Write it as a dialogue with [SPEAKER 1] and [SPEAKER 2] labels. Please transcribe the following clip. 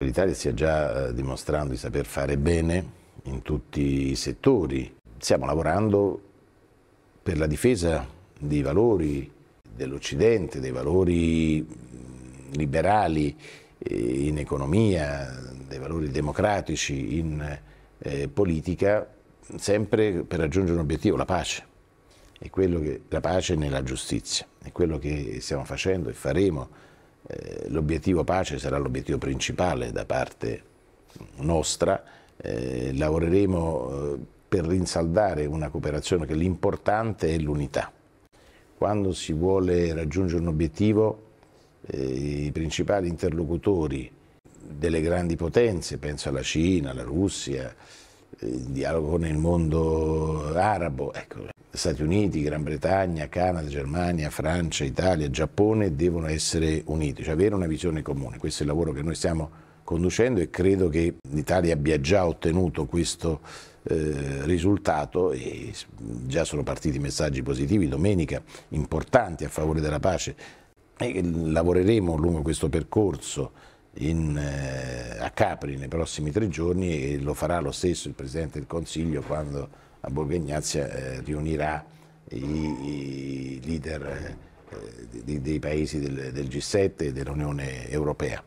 [SPEAKER 1] L'Italia stia già eh, dimostrando di saper fare bene in tutti i settori. Stiamo lavorando per la difesa dei valori dell'Occidente, dei valori mm, liberali eh, in economia, dei valori democratici in eh, politica, sempre per raggiungere un obiettivo, la pace. Che, la pace nella giustizia. È quello che stiamo facendo e faremo eh, l'obiettivo pace sarà l'obiettivo principale da parte nostra, eh, lavoreremo eh, per rinsaldare una cooperazione che l'importante è l'unità. Quando si vuole raggiungere un obiettivo, eh, i principali interlocutori delle grandi potenze, penso alla Cina, alla Russia, il dialogo con il mondo arabo, ecco, Stati Uniti, Gran Bretagna, Canada, Germania, Francia, Italia, Giappone devono essere uniti, cioè avere una visione comune. Questo è il lavoro che noi stiamo conducendo e credo che l'Italia abbia già ottenuto questo eh, risultato e già sono partiti messaggi positivi domenica importanti a favore della pace e lavoreremo lungo questo percorso in, eh, a Capri nei prossimi tre giorni e lo farà lo stesso il Presidente del Consiglio quando a Borgo Ignazia eh, riunirà i, i leader eh, dei, dei paesi del, del G7 e dell'Unione Europea.